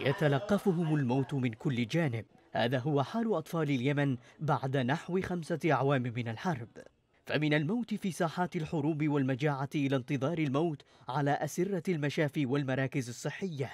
يتلقفهم الموت من كل جانب هذا هو حال أطفال اليمن بعد نحو خمسة أعوام من الحرب فمن الموت في ساحات الحروب والمجاعة إلى انتظار الموت على أسرة المشافي والمراكز الصحية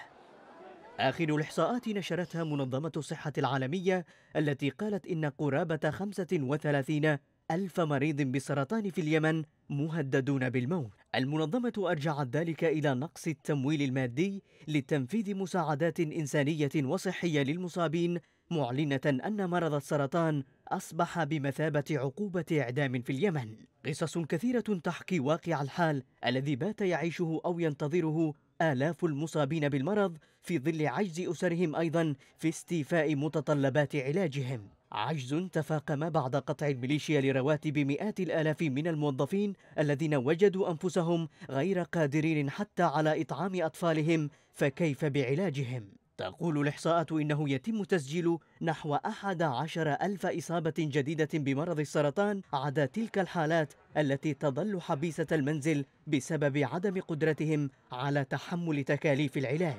آخر الإحصاءات نشرتها منظمة الصحة العالمية التي قالت إن قرابة 35 ألف مريض بسرطان في اليمن مهددون بالموت المنظمة أرجعت ذلك إلى نقص التمويل المادي لتنفيذ مساعدات إنسانية وصحية للمصابين معلنة أن مرض السرطان أصبح بمثابة عقوبة إعدام في اليمن قصص كثيرة تحكي واقع الحال الذي بات يعيشه أو ينتظره آلاف المصابين بالمرض في ظل عجز أسرهم أيضا في استيفاء متطلبات علاجهم عجز تفاقم بعد قطع الميليشيا لرواتب مئات الآلاف من الموظفين الذين وجدوا أنفسهم غير قادرين حتى على إطعام أطفالهم فكيف بعلاجهم؟ تقول الإحصاءات إنه يتم تسجيل نحو أحد عشر ألف إصابة جديدة بمرض السرطان عدا تلك الحالات التي تظل حبيسة المنزل بسبب عدم قدرتهم على تحمل تكاليف العلاج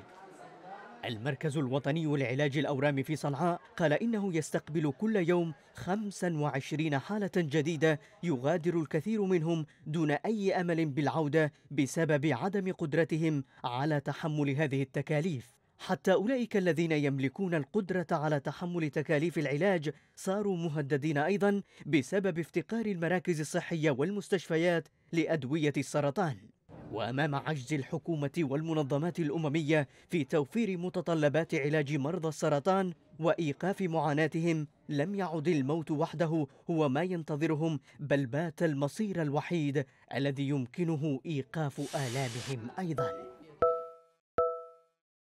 المركز الوطني لعلاج الأورام في صنعاء قال إنه يستقبل كل يوم 25 حالة جديدة يغادر الكثير منهم دون أي أمل بالعودة بسبب عدم قدرتهم على تحمل هذه التكاليف حتى أولئك الذين يملكون القدرة على تحمل تكاليف العلاج صاروا مهددين أيضا بسبب افتقار المراكز الصحية والمستشفيات لأدوية السرطان وأمام عجز الحكومة والمنظمات الأممية في توفير متطلبات علاج مرضى السرطان وإيقاف معاناتهم لم يعد الموت وحده هو ما ينتظرهم بل بات المصير الوحيد الذي يمكنه إيقاف آلامهم أيضاً